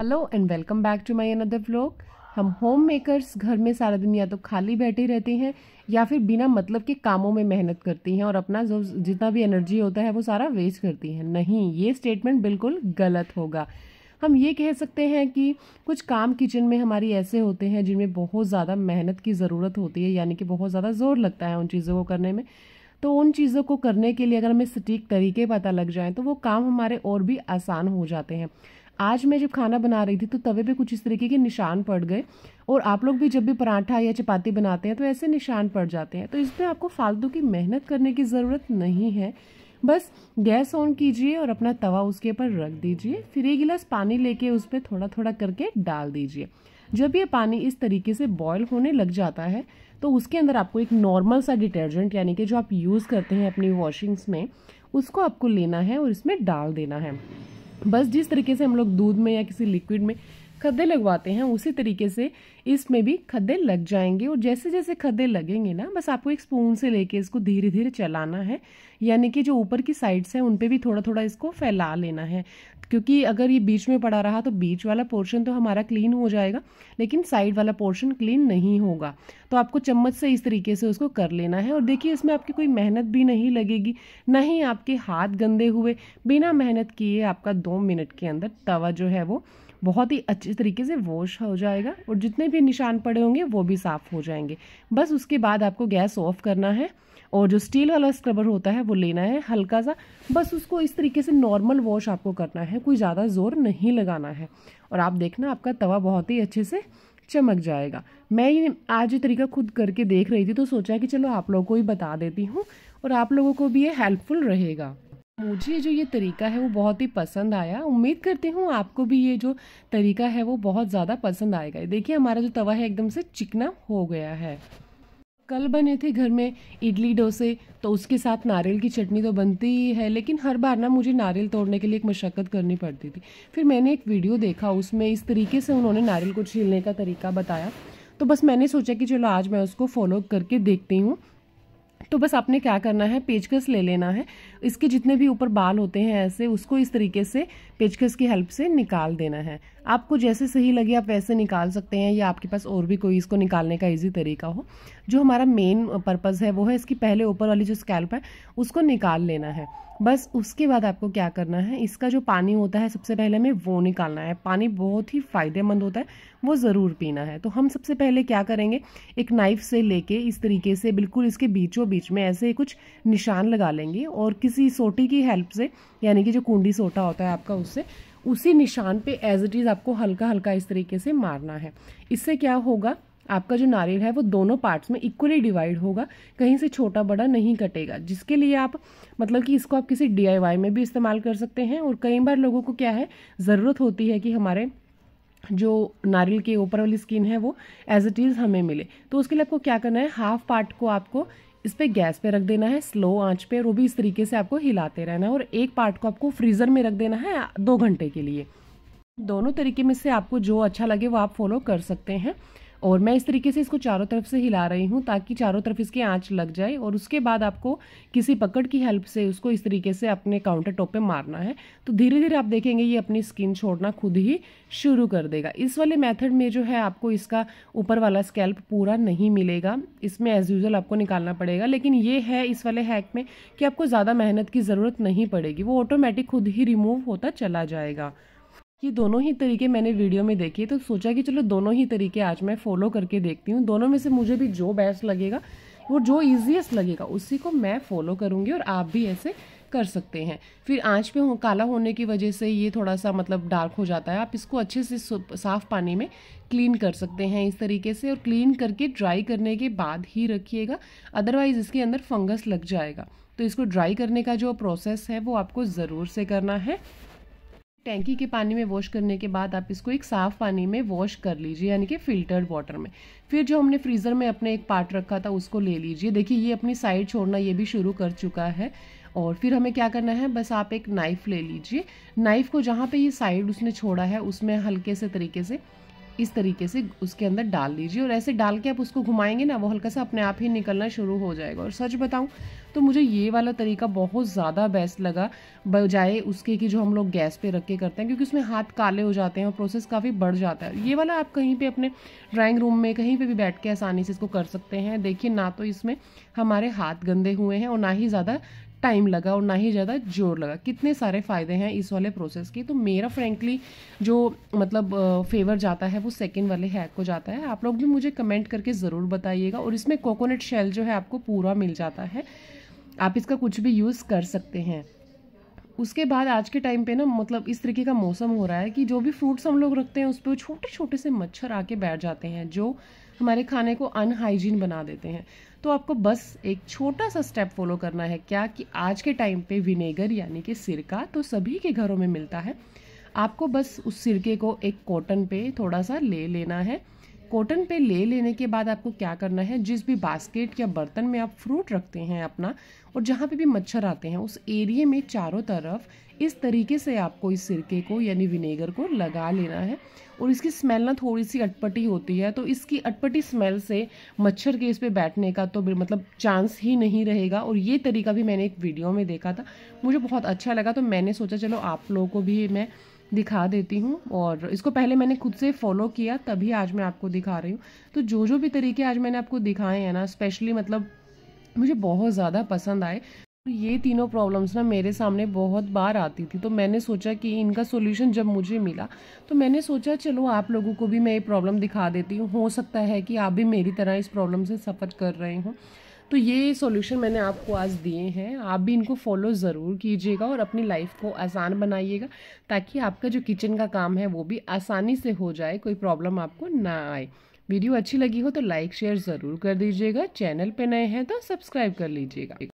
hello and welcome back to my another vlog हम home makers घर में सारा दिन या तो खाली बैठे रहते हैं या फिर बिना मतलब के कामों में मेहनत करती हैं और अपना जो जितना भी एनर्जी होता है वो सारा वेस्ट करती हैं नहीं ये स्टेटमेंट बिल्कुल गलत होगा हम ये कह सकते हैं कि कुछ काम किचन में हमारी ऐसे होते हैं जिनमें बहुत ज़्यादा मेहनत की ज़रूरत होती है यानी कि बहुत ज़्यादा जोर लगता है उन चीज़ों को करने में तो उन चीज़ों को करने के लिए अगर हमें सटीक तरीके पता लग जाएँ तो वो काम हमारे और भी आसान हो जाते हैं आज मैं जब खाना बना रही थी तो तवे पे कुछ इस तरीके के निशान पड़ गए और आप लोग भी जब भी पराठा या चपाती बनाते हैं तो ऐसे निशान पड़ जाते हैं तो इसमें आपको फालतू की मेहनत करने की ज़रूरत नहीं है बस गैस ऑन कीजिए और अपना तवा उसके ऊपर रख दीजिए फिर एक गिलास पानी लेके उस पर थोड़ा थोड़ा करके डाल दीजिए जब ये पानी इस तरीके से बॉयल होने लग जाता है तो उसके अंदर आपको एक नॉर्मल सा डिटर्जेंट यानी कि जो आप यूज़ करते हैं अपनी वॉशिंग्स में उसको आपको लेना है और इसमें डाल देना है बस जिस तरीके से हम लोग दूध में या किसी लिक्विड में खद्दे लगवाते हैं उसी तरीके से इसमें भी खद्दे लग जाएंगे और जैसे जैसे खद्दे लगेंगे ना बस आपको एक स्पून से लेके इसको धीरे धीरे चलाना है यानी कि जो ऊपर की साइड्स हैं उन पे भी थोड़ा थोड़ा इसको फैला लेना है क्योंकि अगर ये बीच में पड़ा रहा तो बीच वाला पोर्शन तो हमारा क्लीन हो जाएगा लेकिन साइड वाला पोर्शन क्लीन नहीं होगा तो आपको चम्मच से इस तरीके से उसको कर लेना है और देखिए इसमें आपकी कोई मेहनत भी नहीं लगेगी ना ही आपके हाथ गंदे हुए बिना मेहनत किए आपका दो मिनट के अंदर तवा जो है वो बहुत ही अच्छे तरीके से वॉश हो जाएगा और जितने भी निशान पड़े होंगे वो भी साफ़ हो जाएंगे बस उसके बाद आपको गैस ऑफ करना है और जो स्टील वाला स्क्रबर होता है वो लेना है हल्का सा बस उसको इस तरीके से नॉर्मल वॉश आपको करना है कोई ज़्यादा ज़ोर नहीं लगाना है और आप देखना आपका तवा बहुत ही अच्छे से चमक जाएगा मैं ये आज ये तरीका खुद करके देख रही थी तो सोचा कि चलो आप लोगों को ही बता देती हूँ और आप लोगों को भी ये हेल्पफुल रहेगा मुझे जो ये तरीका है वो बहुत ही पसंद आया उम्मीद करती हूँ आपको भी ये जो तरीका है वो बहुत ज़्यादा पसंद आएगा देखिए हमारा जो तवा है एकदम से चिकना हो गया है कल बने थे घर में इडली डोसे तो उसके साथ नारियल की चटनी तो बनती ही है लेकिन हर बार ना मुझे नारियल तोड़ने के लिए एक मशक्क़त करनी पड़ती थी फिर मैंने एक वीडियो देखा उसमें इस तरीके से उन्होंने नारियल को छीलने का तरीका बताया तो बस मैंने सोचा कि चलो आज मैं उसको फॉलो करके देखती हूँ तो बस आपने क्या करना है पेचकस ले लेना है इसके जितने भी ऊपर बाल होते हैं ऐसे उसको इस तरीके से पेचकस की हेल्प से निकाल देना है आपको जैसे सही लगे आप वैसे निकाल सकते हैं या आपके पास और भी कोई इसको निकालने का ईजी तरीका हो जो हमारा मेन पर्पज़ है वो है इसकी पहले ऊपर वाली जो स्कैल्प है उसको निकाल लेना है बस उसके बाद आपको क्या करना है इसका जो पानी होता है सबसे पहले हमें वो निकालना है पानी बहुत ही फ़ायदेमंद होता है वो ज़रूर पीना है तो हम सबसे पहले क्या करेंगे एक नाइफ से लेके इस तरीके से बिल्कुल इसके बीचों बीच में ऐसे कुछ निशान लगा लेंगे और किसी सोटी की हेल्प से यानी कि जो कुंडी सोटा होता है आपका उससे उसी निशान पे एज इट इज़ आपको हल्का हल्का इस तरीके से मारना है इससे क्या होगा आपका जो नारियल है वो दोनों पार्ट्स में इक्वली डिवाइड होगा कहीं से छोटा बड़ा नहीं कटेगा जिसके लिए आप मतलब कि इसको आप किसी डी में भी इस्तेमाल कर सकते हैं और कई बार लोगों को क्या है ज़रूरत होती है कि हमारे जो नारियल के ऊपर वाली स्किन है वो एज इट इज़ हमें मिले तो उसके लिए आपको क्या करना है हाफ पार्ट को आपको इस पर गैस पे रख देना है स्लो आंच पे और वो भी इस तरीके से आपको हिलाते रहना है और एक पार्ट को आपको फ्रीज़र में रख देना है दो घंटे के लिए दोनों तरीके में से आपको जो अच्छा लगे वो आप फॉलो कर सकते हैं और मैं इस तरीके से इसको चारों तरफ से हिला रही हूँ ताकि चारों तरफ इसके आँच लग जाए और उसके बाद आपको किसी पकड़ की हेल्प से उसको इस तरीके से अपने काउंटर टॉप पर मारना है तो धीरे धीरे आप देखेंगे ये अपनी स्किन छोड़ना खुद ही शुरू कर देगा इस वाले मेथड में जो है आपको इसका ऊपर वाला स्कैल्प पूरा नहीं मिलेगा इसमें एज यूज़ल आपको निकालना पड़ेगा लेकिन ये है इस वाले हैक में कि आपको ज़्यादा मेहनत की ज़रूरत नहीं पड़ेगी वो ऑटोमेटिक खुद ही रिमूव होता चला जाएगा ये दोनों ही तरीके मैंने वीडियो में देखे तो सोचा कि चलो दोनों ही तरीके आज मैं फॉलो करके देखती हूँ दोनों में से मुझे भी जो बेस्ट लगेगा वो जो ईजिएस्ट लगेगा उसी को मैं फॉलो करूँगी और आप भी ऐसे कर सकते हैं फिर आँच पे हो काला होने की वजह से ये थोड़ा सा मतलब डार्क हो जाता है आप इसको अच्छे से साफ़ पानी में क्लीन कर सकते हैं इस तरीके से और क्लीन करके ड्राई करने के बाद ही रखिएगा अदरवाइज़ इसके अंदर फंगस लग जाएगा तो इसको ड्राई करने का जो प्रोसेस है वो आपको ज़रूर से करना है टैंकी के पानी में वॉश करने के बाद आप इसको एक साफ़ पानी में वॉश कर लीजिए यानी कि फिल्टर्ड वाटर में फिर जो हमने फ्रीज़र में अपने एक पार्ट रखा था उसको ले लीजिए देखिए ये अपनी साइड छोड़ना ये भी शुरू कर चुका है और फिर हमें क्या करना है बस आप एक नाइफ़ ले लीजिए नाइफ़ को जहाँ पे ये साइड उसने छोड़ा है उसमें हल्के से तरीके से इस तरीके से उसके अंदर डाल लीजिए और ऐसे डाल के आप उसको घुमाएंगे ना वो हल्का सा अपने आप ही निकलना शुरू हो जाएगा और सच बताऊँ तो मुझे ये वाला तरीका बहुत ज़्यादा बेस्ट लगा बजाय उसके कि जो हम लोग गैस पे रख के करते हैं क्योंकि उसमें हाथ काले हो जाते हैं और प्रोसेस काफ़ी बढ़ जाता है ये वाला आप कहीं पे अपने ड्राइंग रूम में कहीं पे भी बैठ के आसानी से इसको कर सकते हैं देखिए ना तो इसमें हमारे हाथ गंदे हुए हैं और ना ही ज़्यादा टाइम लगा और ना ही ज़्यादा जोर लगा कितने सारे फ़ायदे हैं इस वाले प्रोसेस के तो मेरा फ्रेंकली जो मतलब फेवर जाता है वो सेकेंड वाले हैक को जाता है आप लोग भी मुझे कमेंट करके ज़रूर बताइएगा और इसमें कोकोनट शेल जो है आपको पूरा मिल जाता है आप इसका कुछ भी यूज़ कर सकते हैं उसके बाद आज के टाइम पे ना मतलब इस तरीके का मौसम हो रहा है कि जो भी फ्रूट्स हम लोग रखते हैं उस पर छोटे छोटे से मच्छर आके बैठ जाते हैं जो हमारे खाने को अनहाइजीन बना देते हैं तो आपको बस एक छोटा सा स्टेप फॉलो करना है क्या कि आज के टाइम पे विनेगर यानी कि सिरका तो सभी के घरों में मिलता है आपको बस उस सिरके को एक कॉटन पे थोड़ा सा ले लेना है कॉटन पे ले लेने के बाद आपको क्या करना है जिस भी बास्केट या बर्तन में आप फ्रूट रखते हैं अपना और जहाँ पे भी मच्छर आते हैं उस एरिए में चारों तरफ इस तरीके से आपको इस सिरके को यानी विनेगर को लगा लेना है और इसकी स्मेल ना थोड़ी सी अटपटी होती है तो इसकी अटपटी स्मेल से मच्छर के इस पर बैठने का तो मतलब चांस ही नहीं रहेगा और ये तरीका भी मैंने एक वीडियो में देखा था मुझे बहुत अच्छा लगा तो मैंने सोचा चलो आप लोगों को भी मैं दिखा देती हूँ और इसको पहले मैंने खुद से फॉलो किया तभी आज मैं आपको दिखा रही हूँ तो जो जो भी तरीके आज मैंने आपको दिखाए हैं ना स्पेशली मतलब मुझे बहुत ज़्यादा पसंद आए तो ये तीनों प्रॉब्लम्स ना मेरे सामने बहुत बार आती थी तो मैंने सोचा कि इनका सोल्यूशन जब मुझे मिला तो मैंने सोचा चलो आप लोगों को भी मैं ये प्रॉब्लम दिखा देती हूँ हो सकता है कि आप भी मेरी तरह इस प्रॉब्लम से सफ़र कर रहे हों तो ये सॉल्यूशन मैंने आपको आज दिए हैं आप भी इनको फॉलो ज़रूर कीजिएगा और अपनी लाइफ को आसान बनाइएगा ताकि आपका जो किचन का काम है वो भी आसानी से हो जाए कोई प्रॉब्लम आपको ना आए वीडियो अच्छी लगी हो तो लाइक शेयर ज़रूर कर दीजिएगा चैनल पे नए हैं तो सब्सक्राइब कर लीजिएगा